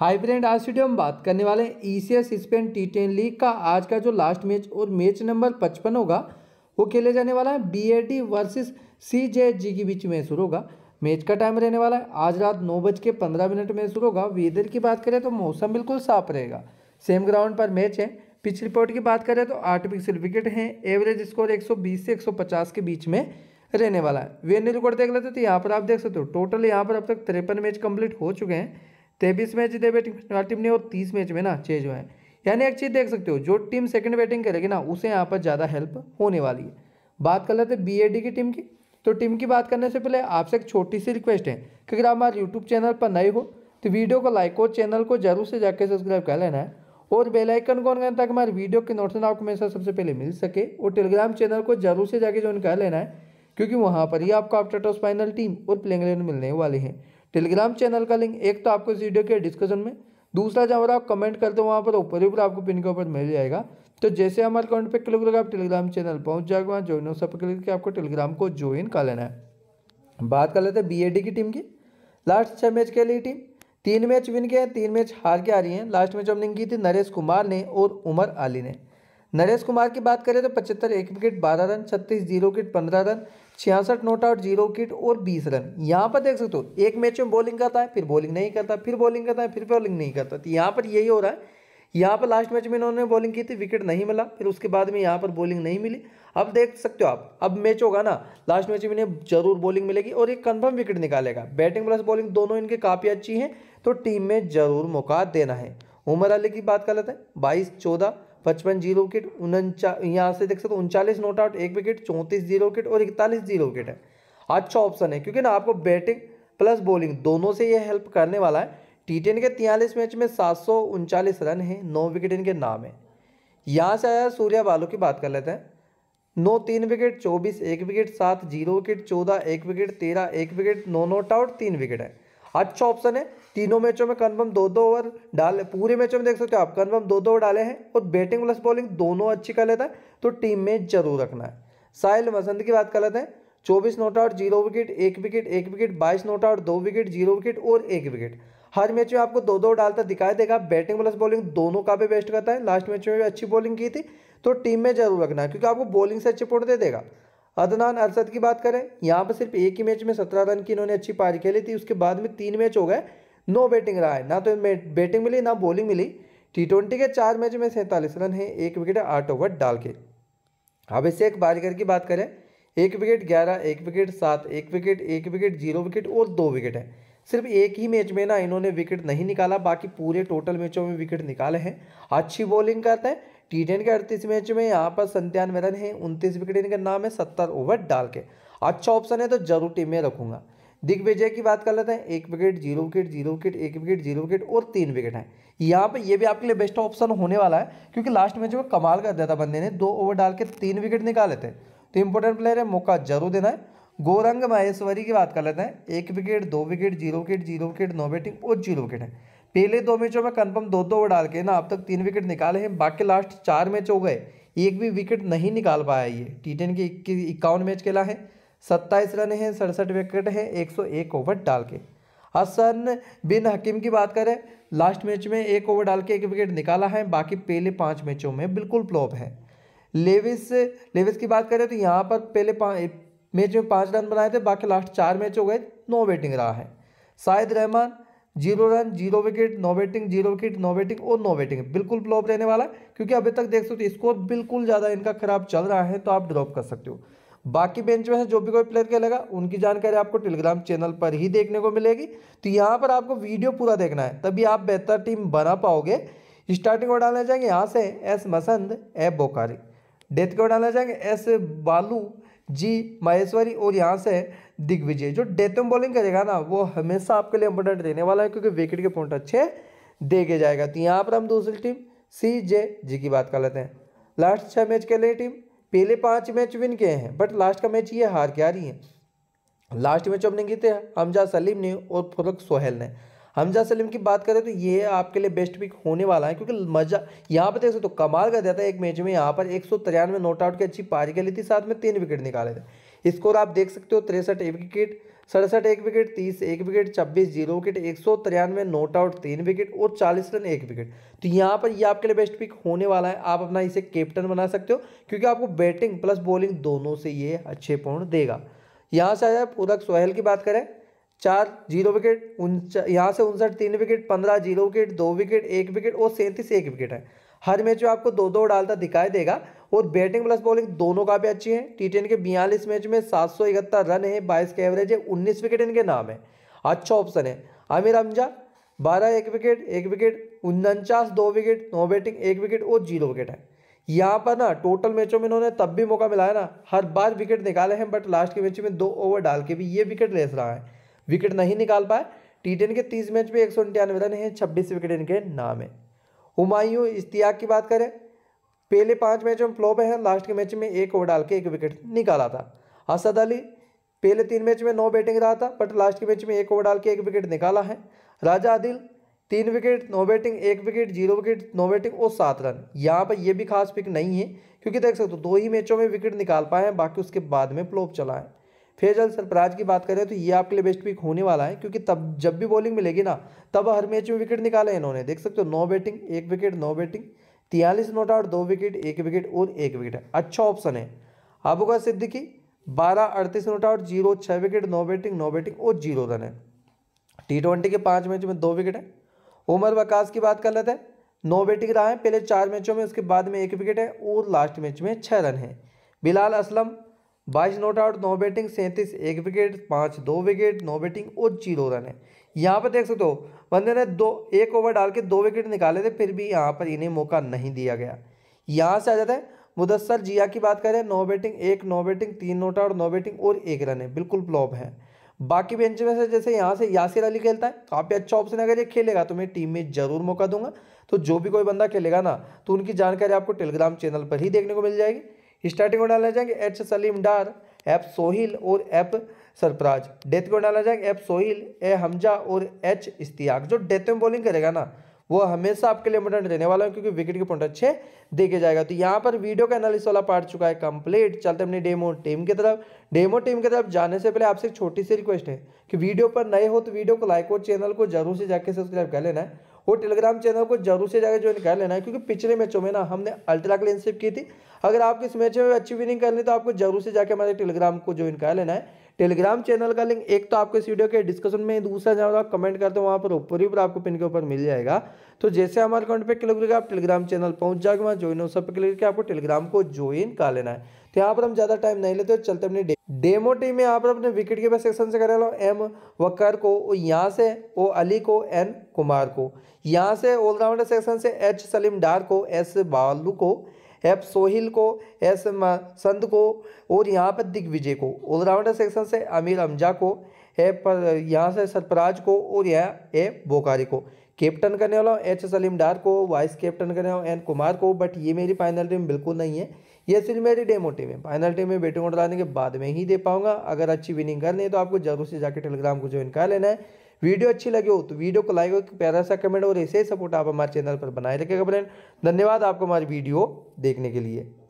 high friend आज video हम बात करने वाले हैं E C S Spain T ten league का आज का जो लास्ट मैच और मैच नंबर पचपन होगा वो खेले जाने वाला है B A T versus C J G के बीच में शुरू होगा मैच का टाइम रहने वाला है आज रात नौ बज के पंद्रह मिनट में शुरू होगा वेदर की बात करें तो मौसम बिल्कुल साफ रहेगा सेम ग्राउंड पर मैच है पिच रिपोर्ट की बात करें तो आर्टिफिशियल विकेट हैं एवरेज स्कोर एक सौ बीस से एक सौ पचास के बीच में रहने वाला है वेन्यू रिकॉर्ड देख लेते तो यहाँ पर आप देख सकते हो टोटल यहाँ पर अब तक तिरपन मैच कंप्लीट हो चुके हैं तेईस मैच दे बैटिंग टीम ने और तीस मैच में ना चेंज हुआ है यानी एक चीज़ देख सकते हो जो टीम सेकंड बैटिंग करेगी ना उसे यहाँ पर ज़्यादा हेल्प होने वाली है बात कर लेते ए बी की टीम की तो टीम की बात करने से पहले आपसे एक छोटी सी रिक्वेस्ट है कि अगर आप हमारे यूट्यूब चैनल पर नए हो तो वीडियो को लाइक और चैनल को जरूर से जाकर सब्सक्राइब कर लेना है और बेल आइकन को ऑन करना ताकि हमारे वीडियो के नोटिफिकेशन आपको हमेशा सबसे पहले मिल सके और टेलीग्राम चैनल को जरूर से जाके ज्वाइन कर लेना है क्योंकि वहाँ पर ही आपको आफ्टर टॉस फाइनल टीम और प्लेइंग इलेवन मिलने वाले हैं टेलीग्राम चैनल का लिंक एक तो आपको इस वीडियो के डिस्कशन में दूसरा जहाँ पर आप कमेंट करते हो वहाँ पर ऊपर ऊपर आपको पिन के ऊपर मिल जाएगा तो जैसे हमारे अकाउंट पे क्लिक करोगे आप टेलीग्राम चैनल पहुँच जाओगे वहाँ ज्वाइन हो सब क्लिक करके आपको टेलीग्राम को ज्वाइन कर लेना है बात कर लेते हैं बी की टीम की लास्ट छः मैच के लिए टीम तीन मैच विन हैं तीन मैच हार के आ रही हैं लास्ट मैच ओपनिंग की थी नरेश कुमार ने और उमर अली ने नरेश कुमार की बात करें तो पचहत्तर एक विकेट बारह रन छत्तीस जीरो विकेट पंद्रह रन छियासठ नोट आउट जीरो विकेट और बीस रन यहाँ पर देख सकते हो एक मैच में बॉलिंग करता है फिर बॉलिंग नहीं करता फिर बॉलिंग करता है फिर बॉलिंग नहीं करता तो यहाँ पर यही हो रहा है यहाँ पर लास्ट मैच में इन्होंने बॉलिंग की थी विकेट नहीं मिला फिर उसके बाद में यहाँ पर बॉलिंग नहीं मिली अब देख सकते हो आप अब मैच होगा ना लास्ट मैच में इन्हें जरूर बॉलिंग मिलेगी और ये कन्फर्म विकेट निकालेगा बैटिंग प्लस बॉलिंग दोनों इनके काफ़ी अच्छी हैं तो टीम में ज़रूर मौका देना है उमर अली की बात कर लेते हैं बाईस चौदह पचपन जीरो विकेट उनचा यहाँ से देख सकते हो उनचालीस नोट आउट एक विकेट चौंतीस जीरो विकेट और इकतालीस जीरो विकेट है अच्छा ऑप्शन है क्योंकि ना आपको बैटिंग प्लस बॉलिंग दोनों से ये हेल्प करने वाला है टी टेन के तियालीस मैच में सात रन हैं नौ विकेट इनके नाम है यहाँ से आया सूर्या बालू की बात कर लेते हैं नौ तीन विकेट चौबीस एक विकेट सात जीरो विकेट चौदह एक विकेट तेरह एक विकेट नौ नोट आउट तीन विकेट है अच्छा ऑप्शन है तीनों मैचों में कन्फर्म दो दो ओवर डाले पूरे मैचों में देख सकते हो आप कन्फर्म दो दो ओवर डाले हैं और बैटिंग प्लस बॉलिंग दोनों अच्छी कर लेता है तो टीम में जरूर रखना है साहिल वसंत की बात कर लेते हैं चौबीस नोट आउट जीरो विकेट एक विकेट एक विकेट बाईस नोट आउट दो विकेट जीरो विकेट और एक विकेट हर मैच में आपको दो दो डालता दिखाई देगा बैटिंग प्लस बॉलिंग दोनों का भी बेस्ट करता है लास्ट मैच में भी अच्छी बॉलिंग की थी तो टीम में जरूर रखना है क्योंकि आपको बॉलिंग से अच्छे पॉइंट दे देगा अदनान अरसद की बात करें यहाँ पर सिर्फ एक ही मैच में सत्रह रन की इन्होंने अच्छी पारी खेली थी उसके बाद में तीन मैच हो गए नो बैटिंग रहा है ना तो बैटिंग मिली ना बॉलिंग मिली टी ट्वेंटी के चार मैच में सैंतालीस रन है एक विकेट आठ ओवर डाल के अब एक बारिकर की बात करें एक विकेट ग्यारह एक विकेट सात एक विकेट एक विकेट जीरो विकेट और दो विकेट है सिर्फ एक ही मैच में ना इन्होंने विकेट नहीं निकाला बाकी पूरे टोटल मैचों में विकेट निकाले हैं अच्छी बॉलिंग करते हैं टी टेन के अड़तीस मैच में यहाँ पर संत्यानवे रन है उनतीस विकेट इनके नाम है सत्तर ओवर डाल के अच्छा ऑप्शन है तो जरूर टीम में रखूंगा दिग्विजय की बात कर लेते हैं एक wicket zero wicket zero wicket एक विकेट जीरो विकेट और तीन विकेट हैं यहाँ पर ये भी आपके लिए बेस्ट ऑप्शन होने वाला है क्योंकि लास्ट मैच में कमाल कर दिया था बंदे ने दो ओवर डाल के तीन विकेट निकाले थे तो इंपॉर्टेंट प्लेयर है मौका जरूर देना है गोरंग महेश्वरी की बात कर लेते हैं एक विकेट दो wicket zero wicket zero wicket no batting और जीरो विकेट है पहले दो मैचों में कन्फर्म दो दो ओवर डाल के ना अब तक तीन विकेट निकाले हैं बाकी लास्ट चार मैच हो गए एक भी विकेट नहीं निकाल पाया ये टी टेन के इक्यावन मैच खेला है सत्ताईस रन हैं सड़सठ विकेट हैं एक सौ एक ओवर डाल के हसन बिन हकीम की बात करें लास्ट मैच में एक ओवर डाल के एक विकेट निकाला है बाकी पहले पाँच मैचों में बिल्कुल प्लॉप है लेविस लेविस की बात करें तो यहाँ पर पहले मैच में पाँच रन बनाए थे बाकी लास्ट चार मैच हो गए नो बैटिंग रहा है Shahid Rahman zero run zero wicket no batting zero wicket no batting और नो बैटिंग बिल्कुल फ्लॉप रहने वाला है क्योंकि अभी तक देख सकते हो स्कोर बिल्कुल ज़्यादा इनका खराब चल रहा है तो आप ड्रॉप कर सकते हो बाकी बेंच में से जो भी कोई प्लेयर खेलेगा उनकी जानकारी आपको टेलीग्राम चैनल पर ही देखने को मिलेगी तो यहाँ पर आपको वीडियो पूरा देखना है तभी आप बेहतर टीम बना पाओगे स्टार्टिंग को डालने जाएंगे यहाँ से S Masand A Bokhari death को डालने जाएंगे एस बालू जी माहेश्वरी और यहाँ से दिग्विजय जो डेथ में बॉलिंग करेगा ना वो हमेशा आपके लिए इंपॉर्टेंट देने वाला है क्योंकि विकेट के पॉइंट अच्छे देखे जाएगा तो यहाँ पर हम दूसरी टीम सी जे जी की बात कर लेते हैं लास्ट छः मैच के लिए टीम पहले पाँच मैच विन किए हैं बट लास्ट का मैच ये हार के आ रही है लास्ट मैच ओपनिंग की थे हमजा सलीम ने और फुरक सोहेल ने हमजा सलीम की बात करें तो ये आपके लिए बेस्ट पिक होने वाला है क्योंकि मजा यहाँ पर देख सकते हो तो कमाल का देता है एक मैच में यहाँ पर एक सौ तिरानवे नॉट आउट की अच्छी पारी खेली थी साथ में तीन विकेट निकाले थे स्कोर आप देख सकते हो तिरसठ एक विकेट सड़सठ एक विकेट तीस एक विकेट छब्बीस जीरो विकेट एक सौ तिरानवे नॉट आउट तीन विकेट और चालीस रन एक विकेट तो यहाँ पर ये आपके लिए बेस्ट पिक होने वाला है आप अपना इसे कैप्टन बना सकते हो क्योंकि आपको बैटिंग प्लस बॉलिंग दोनों से ये अच्छे पॉइंट देगा यहाँ से आ जाए पूरक सोहेल की बात करें चार जीरो विकेट उनचा यहाँ से उनसठ तीन विकेट पंद्रह जीरो विकेट दो विकेट एक विकेट और सैंतीस एक विकेट है हर मैच में आपको दो दो डालता दिखाई देगा और बैटिंग प्लस बॉलिंग दोनों काफ़ी अच्छी है टी टेन के बयालीस मैच में सात सौ इकहत्तर रन है बाईस के एवरेज है उन्नीस विकेट इनके नाम है अच्छा ऑप्शन है आमिर हमजा बारह एक विकेट एक विकेट उनचास दो विकेट नौ बैटिंग एक विकेट और जीरो विकेट है यहाँ पर ना टोटल मैचों में इन्होंने तब भी मौका मिलाया ना हर बार विकेट निकाले हैं बट लास्ट के मैच में दो ओवर डाल के भी ये विकेट लेस रहा है विकेट नहीं निकाल पाए टी के तीस मैच में एक सौ निन्यानवे रन हैं छब्बीस विकेट इनके नाम है हुमायूं इश्तियाक की बात करें पहले पाँच मैचों में फ्लॉप है लास्ट के मैच में एक ओवर डाल के एक विकेट निकाला था असद अली पहले तीन मैच में नौ बैटिंग रहा था बट लास्ट के मैच में एक ओवर डाल के एक विकेट निकाला है राजा आदिल तीन विकेट नौ बैटिंग एक wicket zero wicket no batting और सात रन यहाँ पर यह भी खास पिक नहीं है क्योंकि देख सकते हो दो ही मैचों में विकेट निकाल पाए हैं बाकी उसके बाद में प्लोप चला है फेजल सरफराज की बात करें तो ये आपके लिए बेस्ट पिक होने वाला है क्योंकि तब जब भी बॉलिंग मिलेगी ना तब हर मैच में विकेट निकाले इन्होंने देख सकते हो नौ बैटिंग एक विकेट नौ बैटिंग तियालीस नॉट आउट दो विकेट एक विकेट और एक विकेट अच्छा ऑप्शन है आबुका सिद्दीकी बारह अड़तीस नॉट आउट जीरो छः wicket no batting no batting और जीरो रन है टी ट्वेंटी के पाँच मैच में दो विकेट है उमर वकास की बात कर लेते हैं नौ बैटिंग रहा है पहले चार मैचों में उसके बाद में एक विकेट है और लास्ट मैच में छः रन है बिलाल असलम बाईस नॉट आउट नौ बैटिंग सैंतीस एक विकेट पाँच दो विकेट नौ बैटिंग और जीरो रन है यहाँ पर देख सकते हो बंदे ने दो एक ओवर डाल के दो विकेट निकाले थे फिर भी यहाँ पर इन्हें मौका नहीं दिया गया यहाँ से आ जाता है मुदस्सर जिया की बात करें नौ बैटिंग एक नौ बैटिंग तीन नोट आउट नौ बैटिंग और एक रन है बिल्कुल प्लॉप है बाकी बेंच में से जैसे यहाँ से यासिर अली खेलता है काफ़ी अच्छा ऑप्शन है अगर ये खेलेगा तो मैं टीम में ज़रूर मौका दूंगा तो जो भी कोई बंदा खेलेगा ना तो उनकी जानकारी आपको टेलीग्राम चैनल पर ही देखने को मिल जाएगी स्टार्टिंग को डाला जाएंगे एच सलीम डार एफ सोहिल और एफ सरपराज डेथ को डाला जाएगा एफ सोहिल ए हमजा और एच इस्तियाक जो डेथ में बॉलिंग करेगा ना वो हमेशा आपके लिए इंपॉर्टेंट रहने वाला है क्योंकि विकेट के पॉइंट अच्छे देखे जाएगा तो यहाँ पर वीडियो का एनालिसिस वाला पार्ट चुका है कंप्लीट चलते अपनी डेमो टीम की तरफ डेमो टीम की तरफ जाने से पहले आपसे एक छोटी सी रिक्वेस्ट है कि वीडियो पर नए हो तो वीडियो को लाइक और चैनल को जरूर से जाकर सब्सक्राइब कर लेना है वो टेलीग्राम चैनल को जरूर से जाकर ज्वाइन कर लेना है क्योंकि पिछले मैचों में ना हमने अल्ट्रा क्लीनशिप की थी अगर आपको इस मैच में अच्छी विनिंग करनी तो आपको जरूर से जाकर हमारे टेलीग्राम को ज्वाइन कर लेना है टेलीग्राम चैनल का लिंक एक तो आपको इस वीडियो के डिस्कशन में दूसरा जहाँ आप कमेंट करते हो वहाँ पर ऊपर ही ऊपर आपको पिन के ऊपर मिल जाएगा तो जैसे हमारे अकाउंट पर क्लिक करेगा आप टेलीग्राम चैनल पहुँच जाओगे वहाँ ज्वाइन हो सब क्लिक करके आपको टेलीग्राम को ज्वाइन कर लेना है तो यहाँ पर हम ज़्यादा टाइम नहीं लेते चलते अपने डेमो टीम में यहाँ पर अपने विकेट कीपर सेक्शन से करा लो एम वकर को यहाँ से ओ अली को एन कुमार को यहाँ से ऑलराउंडर सेक्शन से एच सलीम डार को एस बालू को एफ सोहिल को एस संत को और यहाँ पर दिग्विजय को ऑलराउंडर सेक्शन से आमिर अमजा को है पर यहाँ से सरपराज को और यहाँ ए बोकारी को कैप्टन करने वाला हूँ एच सलीम डार को वाइस कैप्टन करने वाला एन कुमार को बट ये मेरी फाइनल टीम बिल्कुल नहीं है ये सिर्फ मेरी डेमो टीम है फाइनल टीम में बैटिंग ऑर्डर आने के बाद में ही दे पाऊंगा अगर अच्छी विनिंग करनी है तो आपको जरूर से जाके टेलीग्राम को ज्वाइन कर लेना है वीडियो अच्छी लगी हो तो वीडियो को लाइक और प्यारा सा कमेंट और ऐसे ही सपोर्ट आप हमारे चैनल पर बनाए रखेगा बने धन्यवाद आपको हमारी वीडियो देखने के लिए